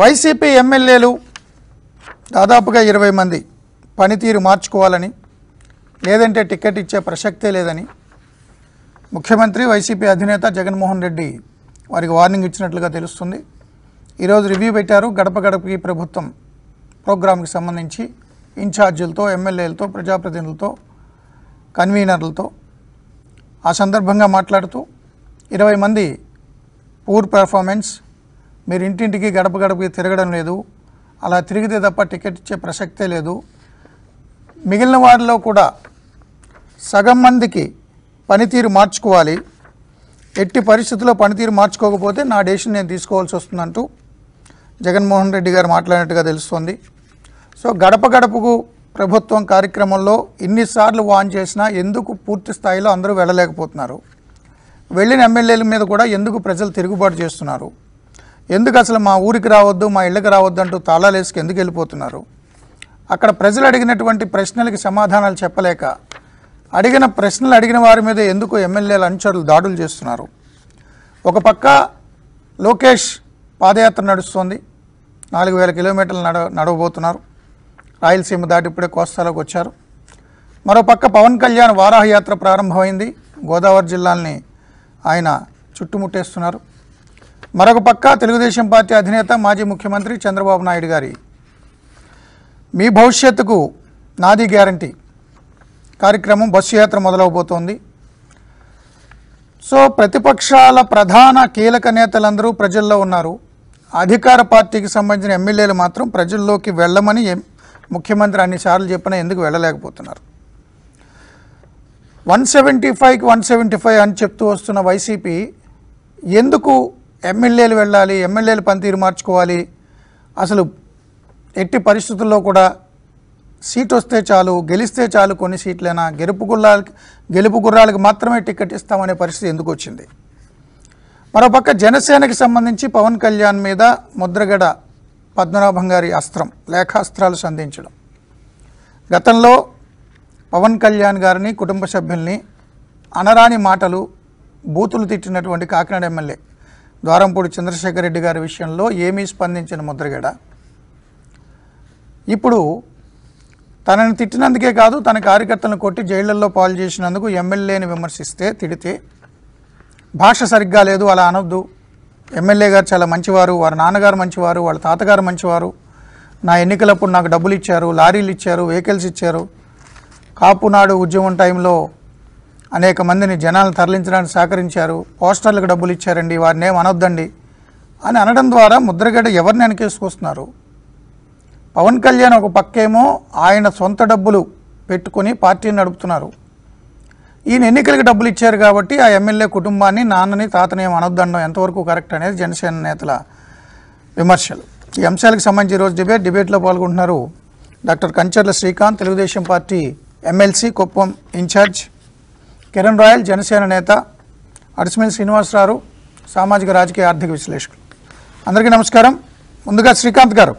YCP ఎమ్మెల్యేలు దాదాపుగా ఇరవై మంది పనితీరు మార్చుకోవాలని లేదంటే టికెట్ ఇచ్చే ప్రసక్తే లేదని ముఖ్యమంత్రి వైసీపీ అధినేత జగన్మోహన్ రెడ్డి వారికి వార్నింగ్ ఇచ్చినట్లుగా తెలుస్తుంది ఈరోజు రివ్యూ పెట్టారు గడప గడపకి ప్రభుత్వం ప్రోగ్రాంకి సంబంధించి ఇన్ఛార్జీలతో ఎమ్మెల్యేలతో ప్రజాప్రతినిధులతో కన్వీనర్లతో ఆ సందర్భంగా మాట్లాడుతూ ఇరవై మంది పూర్ పెర్ఫార్మెన్స్ మీరు ఇంటింటికి గడప గడపకి తిరగడం లేదు అలా తిరిగితే తప్ప టికెట్ ఇచ్చే ప్రసక్తే లేదు మిగిలిన వారిలో కూడా సగం మందికి పనితీరు మార్చుకోవాలి ఎట్టి పరిస్థితుల్లో పనితీరు మార్చుకోకపోతే నా డెసిషన్ నేను తీసుకోవాల్సి వస్తుందంటూ జగన్మోహన్ రెడ్డి గారు మాట్లాడినట్టుగా తెలుస్తోంది సో గడప గడపకు ప్రభుత్వం కార్యక్రమంలో ఇన్నిసార్లు వాన్ చేసినా ఎందుకు పూర్తి స్థాయిలో అందరూ వెళ్ళలేకపోతున్నారు వెళ్ళిన ఎమ్మెల్యేల మీద కూడా ఎందుకు ప్రజలు తిరుగుబాటు చేస్తున్నారు ఎందుకు అసలు మా ఊరికి రావద్దు మా ఇళ్ళకి రావద్దు అంటూ తాళాలేసుకు ఎందుకు వెళ్ళిపోతున్నారు అక్కడ ప్రజలు అడిగినటువంటి ప్రశ్నలకి సమాధానాలు చెప్పలేక అడిగిన ప్రశ్నలు అడిగిన వారి మీద ఎందుకు ఎమ్మెల్యేల అనుచరులు దాడులు చేస్తున్నారు ఒక పక్క లోకేష్ పాదయాత్ర నడుస్తోంది నాలుగు వేల కిలోమీటర్లు నడ నడవబోతున్నారు రాయలసీమ దాటి ఇప్పుడే కోస్తాలోకి వచ్చారు మరోపక్క పవన్ కళ్యాణ్ వారాహయాత్ర ప్రారంభమైంది గోదావరి జిల్లాల్ని ఆయన చుట్టుముట్టేస్తున్నారు మరొక పక్క తెలుగుదేశం పార్టీ అధినేత మాజీ ముఖ్యమంత్రి చంద్రబాబు నాయుడు గారి మీ భవిష్యత్తుకు నాది గ్యారంటీ కార్యక్రమం బస్సు యాత్ర మొదలవబోతోంది సో ప్రతిపక్షాల ప్రధాన కీలక నేతలందరూ ప్రజల్లో ఉన్నారు అధికార పార్టీకి సంబంధించిన ఎమ్మెల్యేలు మాత్రం ప్రజల్లోకి వెళ్ళమని ముఖ్యమంత్రి అన్నిసార్లు చెప్పినా ఎందుకు వెళ్ళలేకపోతున్నారు వన్ సెవెంటీ ఫైవ్కి వన్ సెవెంటీ ఫైవ్ అని చెప్తూ వస్తున్న వైసీపీ ఎందుకు ఎమ్మెల్యేలు వెళ్ళాలి ఎమ్మెల్యేలు పనితీరు మార్చుకోవాలి అసలు ఎట్టి పరిస్థితుల్లో కూడా సీట్ వస్తే చాలు గెలిస్తే చాలు కొన్ని సీట్లైనా గెలుపు గుర్రాలకి గెలుపు గుర్రాలకు మాత్రమే టికెట్ ఇస్తామనే పరిస్థితి ఎందుకు వచ్చింది మరోపక్క జనసేనకి సంబంధించి పవన్ కళ్యాణ్ మీద ముద్రగడ పద్మనాభం గారి అస్త్రం లేఖాస్త్రాలు సంధించడం గతంలో పవన్ కళ్యాణ్ గారిని కుటుంబ సభ్యుల్ని అనరాని మాటలు బూతులు తిట్టినటువంటి కాకినాడ ఎమ్మెల్యే ద్వారంపూడి చంద్రశేఖర్ రెడ్డి గారి విషయంలో ఏమీ స్పందించిన ముద్రగడ ఇప్పుడు తనని తిట్టినందుకే కాదు తన కార్యకర్తలను కొట్టి జైళ్లలో పాలు చేసినందుకు ఎమ్మెల్యేని విమర్శిస్తే తిడితే భాష సరిగ్గా లేదు అలా అనొద్దు ఎమ్మెల్యే గారు చాలా మంచివారు వారి నాన్నగారు మంచివారు వాళ్ళ తాతగారు మంచివారు నా ఎన్నికలప్పుడు నాకు డబ్బులు ఇచ్చారు లారీలు ఇచ్చారు వెహికల్స్ ఇచ్చారు కాపునాడు ఉద్యమం టైంలో అనేక మందిని జనాలను తరలించడానికి సహకరించారు పోస్టర్లకు డబ్బులు ఇచ్చారండి వారిని ఏం అనొద్దండి అని అనడం ద్వారా ముద్రగడ ఎవరిని వెనకేసుకొస్తున్నారు పవన్ కళ్యాణ్ ఒక పక్కేమో ఆయన సొంత డబ్బులు పెట్టుకొని పార్టీని నడుపుతున్నారు ఈయన ఎన్నికలకు డబ్బులు ఇచ్చారు కాబట్టి ఆ ఎమ్మెల్యే కుటుంబాన్ని నాన్నని తాతని అనొద్దనడం ఎంతవరకు కరెక్ట్ అనేది జనసేన నేతల విమర్శలు ఈ అంశాలకు సంబంధించి ఈరోజు డిబేట్ డిబేట్లో పాల్గొంటున్నారు doctor Kancharla Srikanth Telugu Desam party MLC Kuppam incharge Kiran royal Janasena నేత అడిసిమేల్ శ్రీనివాసరావు సామాజిక రాజకీయ ఆర్థిక విశ్లేషకులు అందరికీ నమస్కారం ముందుగా శ్రీకాంత్ గారు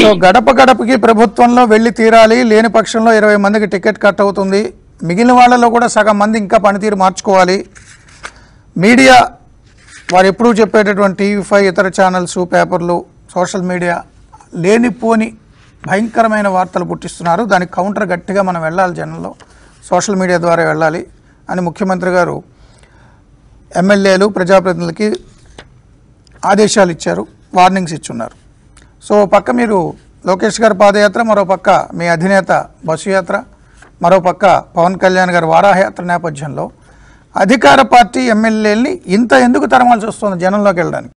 సో గడప గడపకి ప్రభుత్వంలో వెళ్ళి తీరాలి లేని పక్షంలో ఇరవై మందికి టికెట్ కట్ అవుతుంది మిగిలిన వాళ్ళలో కూడా సగం మంది ఇంకా పనితీరు మార్చుకోవాలి మీడియా వారు ఎప్పుడూ చెప్పేటటువంటి టీవీ ఫైవ్ ఇతర ఛానల్స్ పేపర్లు సోషల్ మీడియా లేనిపోని భయంకరమైన వార్తలు పుట్టిస్తున్నారు దానికి కౌంటర్ గట్టిగా మనం వెళ్ళాలి జనంలో సోషల్ మీడియా ద్వారా వెళ్ళాలి అని ముఖ్యమంత్రి గారు ఎమ్మెల్యేలు ప్రజాప్రతినిధులకి ఆదేశాలు ఇచ్చారు వార్నింగ్స్ ఇచ్చున్నారు సో పక్క మీరు లోకేష్ గారి పాదయాత్ర మరోపక్క మీ అధినేత బస్సు యాత్ర మరోపక్క పవన్ కళ్యాణ్ గారి వారాహయాత్ర నేపథ్యంలో అధికార పార్టీ ఎమ్మెల్యేలని ఇంత ఎందుకు తరమాల్సి వస్తుంది జనంలోకి వెళ్ళడానికి